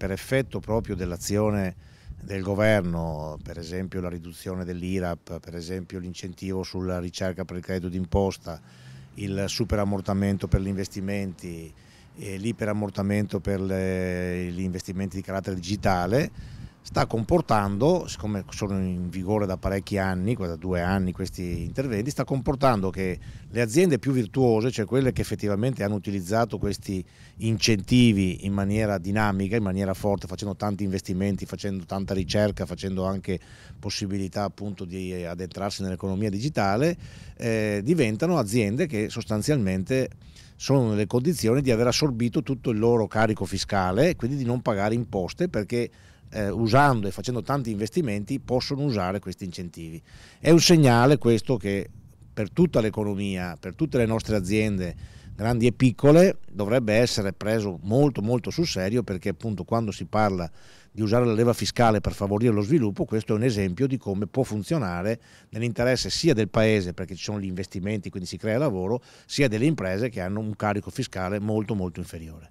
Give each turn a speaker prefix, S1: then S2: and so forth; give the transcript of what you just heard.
S1: per effetto proprio dell'azione del governo, per esempio la riduzione dell'IRAP, per esempio l'incentivo sulla ricerca per il credito d'imposta, il superammortamento per gli investimenti, eh, l'iperammortamento per le, gli investimenti di carattere digitale, sta comportando, siccome sono in vigore da parecchi anni, da due anni questi interventi, sta comportando che le aziende più virtuose, cioè quelle che effettivamente hanno utilizzato questi incentivi in maniera dinamica, in maniera forte, facendo tanti investimenti, facendo tanta ricerca, facendo anche possibilità appunto di addentrarsi nell'economia digitale, eh, diventano aziende che sostanzialmente sono nelle condizioni di aver assorbito tutto il loro carico fiscale e quindi di non pagare imposte perché eh, usando e facendo tanti investimenti possono usare questi incentivi. È un segnale questo che per tutta l'economia, per tutte le nostre aziende, grandi e piccole, dovrebbe essere preso molto molto sul serio perché appunto quando si parla di usare la leva fiscale per favorire lo sviluppo, questo è un esempio di come può funzionare nell'interesse sia del paese perché ci sono gli investimenti, quindi si crea lavoro, sia delle imprese che hanno un carico fiscale molto molto inferiore.